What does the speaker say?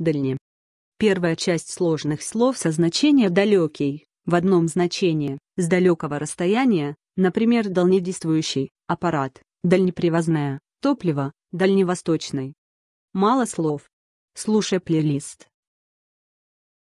дальне. Первая часть сложных слов со значения «далекий» в одном значении, с далекого расстояния, например, дальнедействующий, аппарат, дальнепривозная, топливо, дальневосточный. Мало слов. Слушай плейлист.